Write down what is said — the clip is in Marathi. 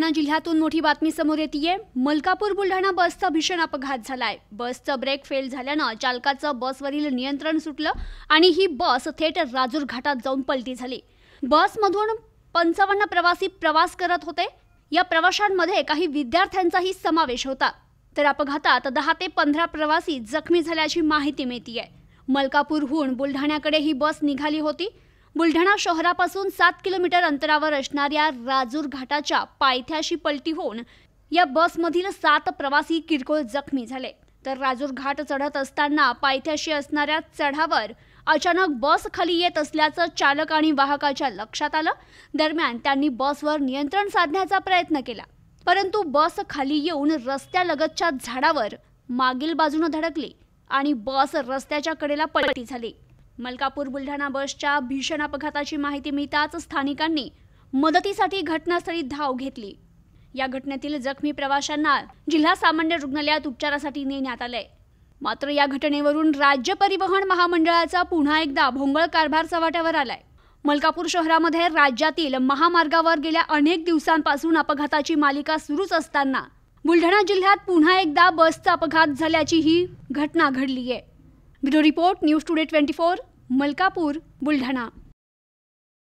बुलढाणा जिल्ह्यातून मोठी बातमी समोर येते मलकापूर बुलढाणा बसचा भीषण अपघात झालाय बसचं ब्रेक फेल झाल्यानं चालकाचं बसवरील नियंत्रण सुटलं आणि ही बस थेट राजूर घाटात जाऊन पलटी झाली बसमधून पंचावन्न प्रवासी प्रवास करत होते या प्रवाशांमध्ये काही विद्यार्थ्यांचाही समावेश होता तर अपघातात दहा ते पंधरा प्रवासी जखमी झाल्याची माहिती मिळतीये मलकापूरहून बुलढाण्याकडे ही बस निघाली होती बुलढाणा शहरापासून सात किलोमीटर अंतरावर असणाऱ्या राजूर घाटाच्या पायथ्याशी पलटी होऊन या बसमधील सात प्रवासी किरकोळ जखमी झाले तर राजूर घाट चढत असताना पायथ्याशी असणाऱ्या चढावर अचानक बस खाली येत असल्याचं चालक आणि वाहकाच्या लक्षात आलं दरम्यान त्यांनी बसवर नियंत्रण साधण्याचा प्रयत्न केला परंतु बस खाली येऊन रस्त्यालगतच्या झाडावर मागील बाजूनं धडकली आणि बस रस्त्याच्या कडेला पलटी झाली मलकापूर बुलढाणा बसच्या भीषण अपघाताची माहिती मिळताच स्थानिकांनी मदतीसाठी घटनास्थळी धाव घेतली या घटनेतील जखमी प्रवाशांना जिल्हा सामान्य रुग्णालयात उपचारासाठी नेण्यात आलंय मात्र या घटनेवरून राज्य परिवहन महामंडळाचा पुन्हा एकदा भोंगळ कारभार चव्हाट्यावर आलाय मलकापूर शहरामध्ये राज्यातील महामार्गावर गेल्या अनेक दिवसांपासून अपघाताची मालिका सुरूच असताना बुलढाणा जिल्ह्यात पुन्हा एकदा बसचा अपघात झाल्याची ही घटना घडली आहे bureau report news today twenty four Malkapur Buldhana